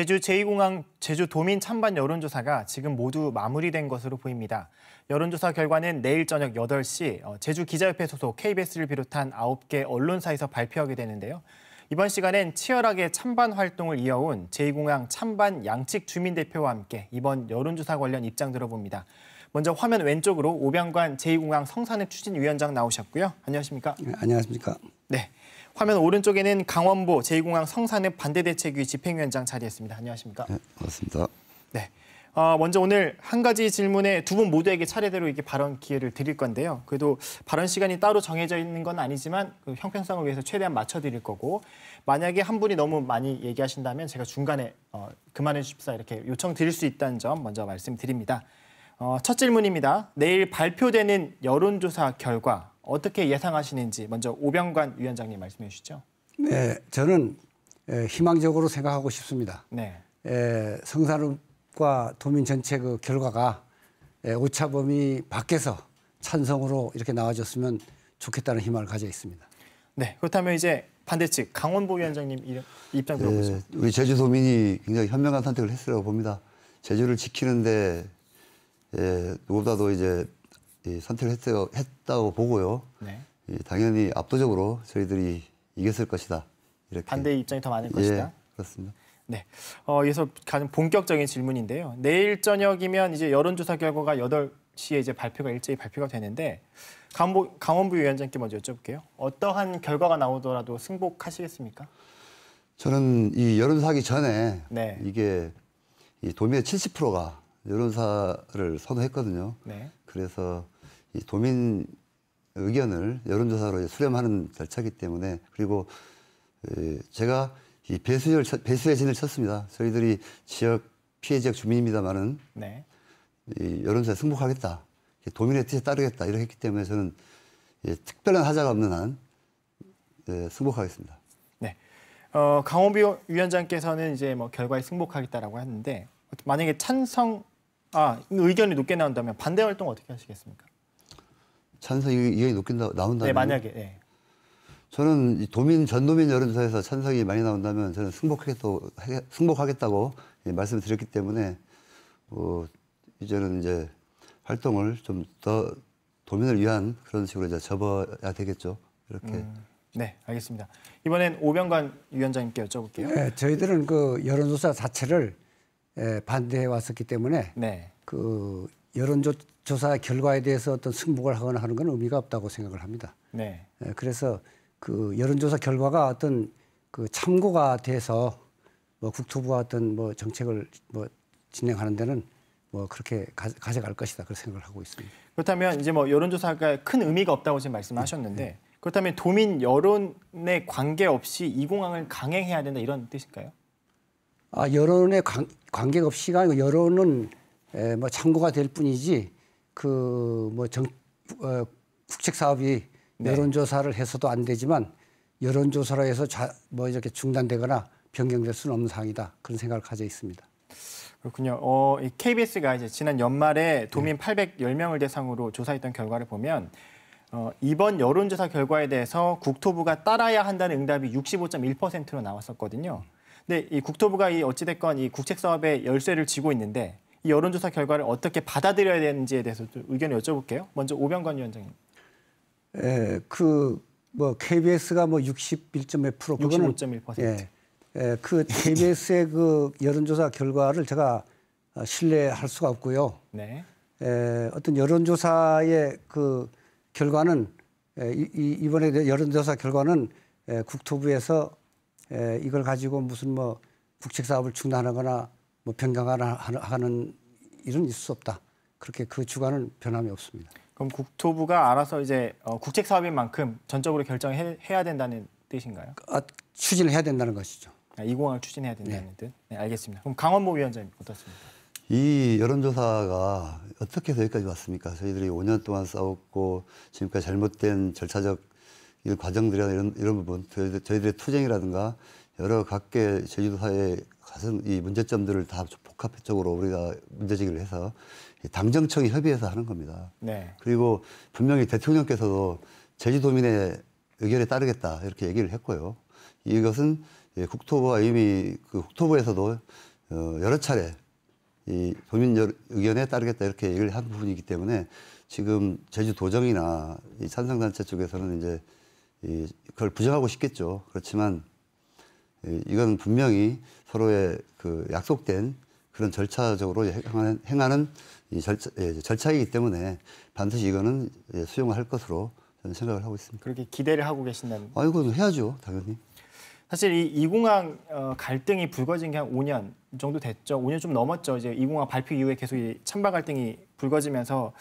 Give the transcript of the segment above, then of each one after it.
제주 제2공항 제주도민 찬반 여론조사가 지금 모두 마무리된 것으로 보입니다. 여론조사 결과는 내일 저녁 8시 어, 제주 기자협회 소속 KBS를 비롯한 9개 언론사에서 발표하게 되는데요. 이번 시간엔 치열하게 찬반 활동을 이어온 제2공항 찬반 양측 주민대표와 함께 이번 여론조사 관련 입장 들어봅니다. 먼저 화면 왼쪽으로 오병관 제2공항 성산읍 추진위원장 나오셨고요. 안녕하십니까? 네, 안녕하십니까? 네. 화면 오른쪽에는 강원보 제2공항 성산읍 반대대책위 집행위원장 자리했습니다. 안녕하십니까? 네, 반갑습니다. 네. 어, 먼저 오늘 한 가지 질문에 두 분 모두에게 차례대로 이게 발언 기회를 드릴 건데요. 그래도 발언 시간이 따로 정해져 있는 건 아니지만 그 형평성을 위해서 최대한 맞춰 드릴 거고 만약에 한 분이 너무 많이 얘기하신다면 제가 중간에 어, 그만해 주십사 이렇게 요청 드릴 수 있다는 점 먼저 말씀드립니다. 어, 첫 질문입니다. 내일 발표되는 여론조사 결과 어떻게 예상하시는지 먼저 오병관 위원장님 말씀해 주시죠. 네, 저는 희망적으로 생각하고 싶습니다. 네. 에, 성산읍과 도민 전체 그 결과가 오차범위 밖에서 찬성으로 이렇게 나와줬으면 좋겠다는 희망을 가져 있습니다. 네, 그렇다면 이제 반대측 강원보 위원장님 입장 네, 들어보죠. 네, 우리 제주 도민이 굉장히 현명한 선택을 했으라고 봅니다. 제주를 지키는데 예, 누구보다도 이제 예, 선택을 했어요, 했다고 보고요. 네. 이 예, 당연히 압도적으로 저희들이 이겼을 것이다. 이렇게 반대 입장이 더 많을 예, 것이다. 그렇습니다. 네. 어, 여기서 가장 본격적인 질문인데요. 내일 저녁이면 이제 여론조사 결과가 8시에 이제 발표가 일제히 발표가 되는데 강보, 강원부 위원장께 먼저 여쭤볼게요. 어떠한 결과가 나오더라도 승복하시겠습니까? 저는 이 여론사기 전에 네. 이게 이도미의 70%가 여론사를 선호했거든요. 네. 그래서 이 도민 의견을 여론조사로 수렴하는 절차기 때문에 그리고 제가 이 배수열 배수의 진을 쳤습니다. 저희들이 지역 피해 지역 주민입니다만은 네. 이 여론조사에 승복하겠다. 도민의 뜻에 따르겠다 이렇게 했기 때문에 저는 예, 특별한 하자가 없는 한 예, 승복하겠습니다. 네, 어, 강호비 위원장께서는 이제 뭐 결과에 승복하겠다라고 했는데 만약에 찬성 아 의견이 높게 나온다면 반대 활동 어떻게 하시겠습니까? 찬성 의견이 높게 나, 온다면네 만약에 네. 저는 도민 전도민 여론조사에서 찬성이 많이 나온다면 저는 승복하겠다고, 승복하겠다고 예, 말씀을 드렸기 때문에 어, 이제는 이제 활동을 좀 더 도민을 위한 그런 식으로 이제 접어야 되겠죠 이렇게. 음. 네, 알겠습니다. 이번엔 오병관 위원장님께 여쭤볼게요. 네, 저희들은 그 여론조사 자체를 예, 반대해 왔었기 때문에 네. 그 여론조사 결과에 대해서 어떤 승복을 하거나 하는 건 의미가 없다고 생각을 합니다. 네. 예, 그래서 그 여론조사 결과가 어떤 그 참고가 돼서 뭐 국토부와 어떤 뭐 정책을 뭐 진행하는 데는 뭐 그렇게 가, 져갈 것이다 그런 생각을 하고 있습니다. 그렇다면 이제 뭐 여론조사가 큰 의미가 없다고 지금 말씀하셨는데 네. 그렇다면 도민 여론에 관계없이 이 공항을 강행해야 된다 이런 뜻일까요? 아, 여론에 관, 관계없이가 아니고 여론은 에, 뭐 참고가 될 뿐이지 그 뭐 정, 어, 국책 사업이 네. 여론조사를 해서도 안 되지만 여론조사로 해서 자, 뭐 이렇게 중단되거나 변경될 수는 없는 사항이다 그런 생각을 가져 있습니다. 그렇군요. 어, KBS가 이제 지난 연말에 도민 네. 810명을 대상으로 조사했던 결과를 보면 어, 이번 여론조사 결과에 대해서 국토부가 따라야 한다는 응답이 65.1%로 나왔었거든요. 근데 네, 이 국토부가 이 어찌됐건 이 국책 사업에 열쇠를 쥐고 있는데 이 여론조사 결과를 어떻게 받아들여야 되는지에 대해서 좀 의견을 여쭤볼게요. 먼저 오병관 위원장님. 예, 그뭐 KBS가 뭐 61.몇 뭐 프로, 그거는 5 1 예, 예, 그 KBS의 그 여론조사 결과를 제가 어, 신뢰할 수가 없고요. 네. 예, 어떤 여론조사의 그 결과는 예, 이, 이번에 여론조사 결과는 예, 국토부에서 에, 이걸 가지고 무슨 뭐 국책 사업을 중단하거나 뭐 변경하는 일은 있을 수 없다. 그렇게 그 주관은 변함이 없습니다. 그럼 국토부가 알아서 이제 어, 국책 사업인 만큼 전적으로 결정해야 된다는 뜻인가요? 아, 추진을 해야 된다는 것이죠. 아, 20항을 추진해야 된다는 네. 뜻. 네, 알겠습니다. 그럼 강원모 위원장님 어떻습니까? 이 여론조사가 어떻게 해서 여기까지 왔습니까? 저희들이 5년 동안 싸웠고 지금까지 잘못된 절차적 이 과정들이나 이런, 이런 부분, 저희들, 저희들의 투쟁이라든가 여러 각계 제주도 사회에 가슴 이 문제점들을 다 복합적으로 우리가 문제제기를 해서 당정청이 협의해서 하는 겁니다. 네. 그리고 분명히 대통령께서도 제주도민의 의견에 따르겠다 이렇게 얘기를 했고요. 이것은 국토부와 이미 그 국토부에서도 어, 여러 차례 이 도민 의견에 따르겠다 이렇게 얘기를 한 부분이기 때문에 지금 제주도정이나 이산성단체 쪽에서는 이제 이, 그걸 부정하고 싶겠죠. 그렇지만 이, 이건 분명히 서로의 그 약속된 그런 절차적으로 행하는, 행하는 이 절차, 예, 절차이기 때문에 반드시 이거는 예, 수용을 할 것으로 저는 생각을 하고 있습니다. 그렇게 기대를 하고 계신다는? 아, 이건 해야죠, 당연히. 사실 이 이공항 어, 갈등이 불거진 게 한 5년 정도 됐죠. 5년 좀 넘었죠. 이제 이공항 발표 이후에 계속 이 찬반 갈등이 불거지면서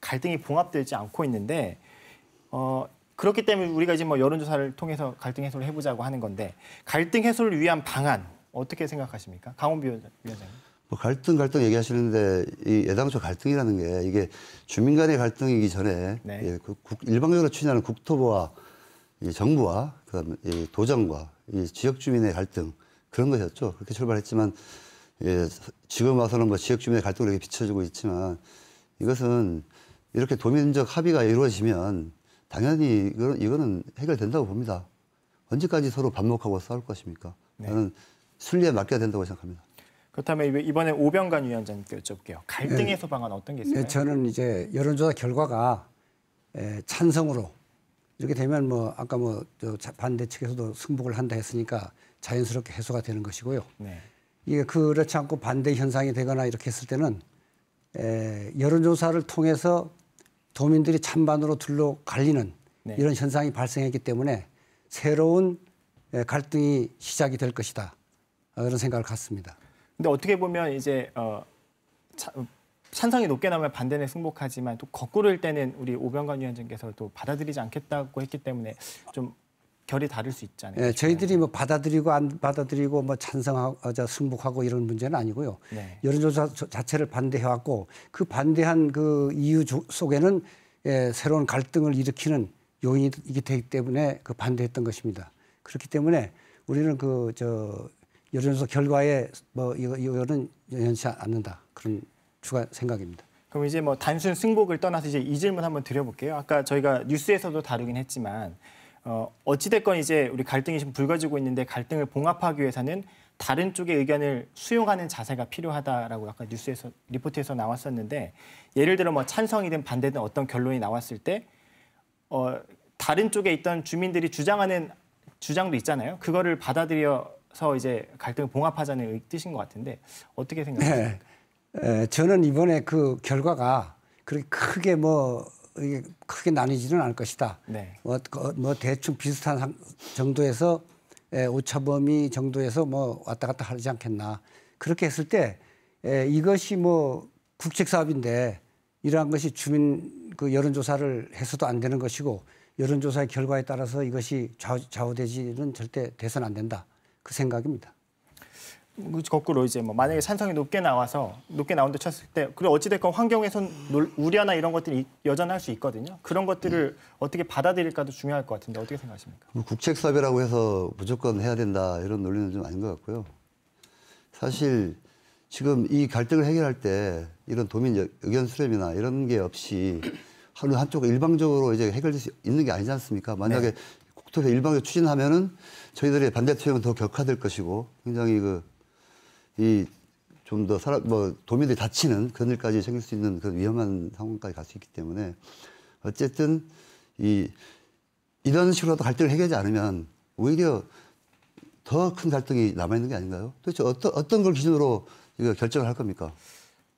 갈등이 봉합되지 않고 있는데 어, 그렇기 때문에 우리가 이제 뭐 여론조사를 통해서 갈등 해소를 해보자고 하는 건데 갈등 해소를 위한 방안 어떻게 생각하십니까? 강원비 위원장님. 뭐 갈등 갈등 얘기하시는데 이 애당초 갈등이라는 게 이게 주민 간의 갈등이기 전에 네. 예, 그 국, 일방적으로 추진하는 국토부와 이 정부와 그다음에 이 도정과 이 지역 주민의 갈등 그런 것이었죠. 그렇게 출발했지만 예, 지금 와서는 뭐 지역 주민의 갈등으로 이렇게 비춰지고 있지만 이것은 이렇게 도민적 합의가 이루어지면 당연히 이거, 이거는 해결된다고 봅니다. 언제까지 서로 반목하고 싸울 것입니까? 네. 저는 순리에 맡겨야 된다고 생각합니다. 그렇다면 이번에 오병관 위원장님께 여쭤볼게요. 갈등의 소방안 네. 어떤 게 네, 있을까요? 네, 저는 이제 여론조사 결과가 에, 찬성으로 이렇게 되면 뭐 아까 뭐 반대 측에서도 승복을 한다 했으니까 자연스럽게 해소가 되는 것이고요. 네. 이게 그렇지 않고 반대 현상이 되거나 이렇게 했을 때는 에, 여론조사를 통해서 도민들이 찬반으로 둘러 갈리는 네. 이런 현상이 발생했기 때문에 새로운 예, 갈등이 시작이 될 것이다. 어, 이런 생각을 갖습니다. 근데 어떻게 보면 이제 어, 차, 찬성이 어, 높게 나오면 반대는 승복하지만 또 거꾸로일 때는 우리 오병관 위원장께서 또 받아들이지 않겠다고 했기 때문에 좀 결이 다를 수 있잖아요. 예, 네, 저희들이 뭐 받아들이고 안 받아들이고 뭐 찬성하자 어, 승복하고 이런 문제는 아니고요. 네. 여론조사 자체를 반대해왔고 그 반대한 그 이유 속에는 예, 새로운 갈등을 일으키는 요인이 기 때문에 그 반대했던 것입니다. 그렇기 때문에 우리는 그 저 여론조사 결과에 뭐 이거 는연치 않는다 그런 주가 생각입니다. 그럼 이제 뭐 단순 승복을 떠나서 이제 이 질문 한번 드려볼게요. 아까 저희가 뉴스에서도 다루긴 했지만 어, 어찌됐건 이제 우리 갈등이 지금 불거지고 있는데 갈등을 봉합하기 위해서는 다른 쪽의 의견을 수용하는 자세가 필요하다라고 아까 뉴스에서 리포트에서 나왔었는데 예를 들어 뭐 찬성이든 반대든 어떤 결론이 나왔을 때 어, 다른 쪽에 있던 주민들이 주장하는 주장도 있잖아요. 그거를 받아들여서 이제 갈등을 봉합하자는 뜻인 것 같은데 어떻게 생각하세요? 네. 저는 이번에 그 결과가 그렇게 크게 뭐 크게 나뉘지는 않을 것이다. 네. 뭐, 그, 뭐 대충 비슷한 정도에서 에, 오차범위 정도에서 뭐 왔다 갔다 하지 않겠나. 그렇게 했을 때 에, 이것이 뭐 국책 사업인데 이러한 것이 주민 그 여론조사를 해서도 안 되는 것이고 여론조사의 결과에 따라서 이것이 좌우, 되지는 절대 돼선 안 된다. 그 생각입니다. 뭐 거꾸로 이제 뭐 만약에 산성이 높게 나와서 높게 나온다 쳤을 때 그리고 어찌됐건 환경에선 우려나 이런 것들이 여전할 수 있거든요. 그런 것들을 어떻게 받아들일까도 중요할 것 같은데 어떻게 생각하십니까? 뭐 국책사회라고 해서 무조건 해야 된다 이런 논리는 좀 아닌 것 같고요. 사실 지금 이 갈등을 해결할 때 이런 도민 의견 수렴이나 이런 게 없이 하루 한쪽 일방적으로 이제 해결될 수 있는 게 아니지 않습니까? 만약에 네. 국토부 일방적으로 추진하면은 저희들의 반대 투쟁은 더 격화될 것이고 굉장히 그 이좀더 사람 뭐 도민들이 다치는 그런 일까지 생길 수 있는 그런 위험한 상황까지 갈 수 있기 때문에 어쨌든 이 이런 식으로라도 갈등을 해결하지 않으면 오히려 더 큰 갈등이 남아 있는 게 아닌가요? 도대체 어떤 어떤 걸 기준으로 이거 결정을 할 겁니까?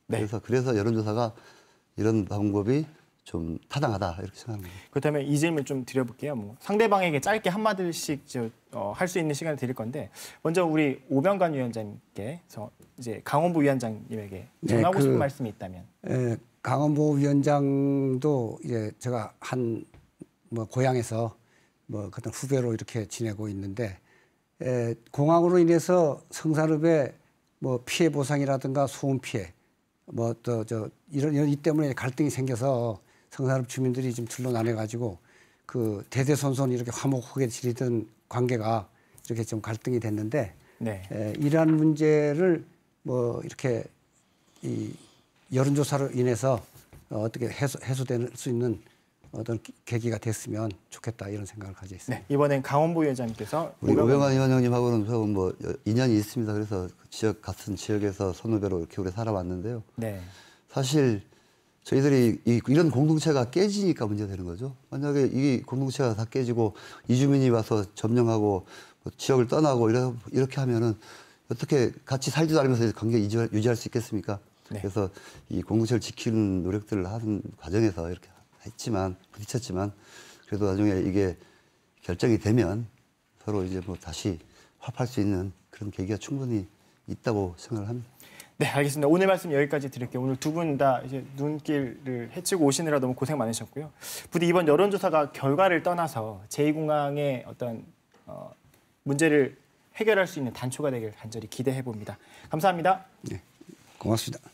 네. 그래서 그래서 여론조사가 이런 방법이 좀 타당하다 이렇게 생각합니다. 그렇다면 이 질문 좀 드려볼게요. 뭐 상대방에게 짧게 한 마디씩 어, 할 수 있는 시간을 드릴 건데 먼저 우리 오병관 위원장님께 저 이제 강원부 위원장님에게 네, 전하고 네, 싶은 말씀이 있다면. 예, 강원부 위원장도 이제 제가 한 뭐 고향에서 뭐 그때 후배로 이렇게 지내고 있는데 에, 예, 공항으로 인해서 성산읍에 뭐 피해 보상이라든가 소음 피해 뭐 또 저 이런 이 때문에 갈등이 생겨서 성산읍 주민들이 지금 둘로 나눠가지고 그 대대손손 이렇게 화목하게 지리던 관계가 이렇게 좀 갈등이 됐는데 네. 에, 이러한 문제를 뭐 이렇게 이 여론조사로 인해서 어, 떻게 해소, 해소될 수 있는 어떤 계기가 됐으면 좋겠다 이런 생각을 가지고 있습니다. 네, 이번엔 강원부 위원장님께서 우리 오병환 위원장님하고는 조금 뭐 인연이 있습니다. 그래서 그 지역 같은 지역에서 선후배로 이렇게 오래 살아왔는데요. 네. 사실 저희들이 이, 이런 공동체가 깨지니까 문제되는 거죠. 만약에 이 공동체가 다 깨지고 이주민이 와서 점령하고 뭐 지역을 떠나고 이래, 이렇게 하면은 어떻게 같이 살지도 않으면서 관계 유지할, 유지할 수 있겠습니까? 네. 그래서 이 공동체를 지키는 노력들을 하는 과정에서 이렇게 했지만 부딪혔지만 그래도 나중에 이게 결정이 되면 서로 이제 뭐 다시 화합할 수 있는 그런 계기가 충분히 있다고 생각을 합니다. 네, 알겠습니다. 오늘 말씀 여기까지 드릴게요. 오늘 두 분 다 이제 눈길을 헤치고 오시느라 너무 고생 많으셨고요. 부디 이번 여론조사가 결과를 떠나서 제2공항의 어떤 어, 문제를 해결할 수 있는 단초가 되길 간절히 기대해 봅니다. 감사합니다. 네, 고맙습니다.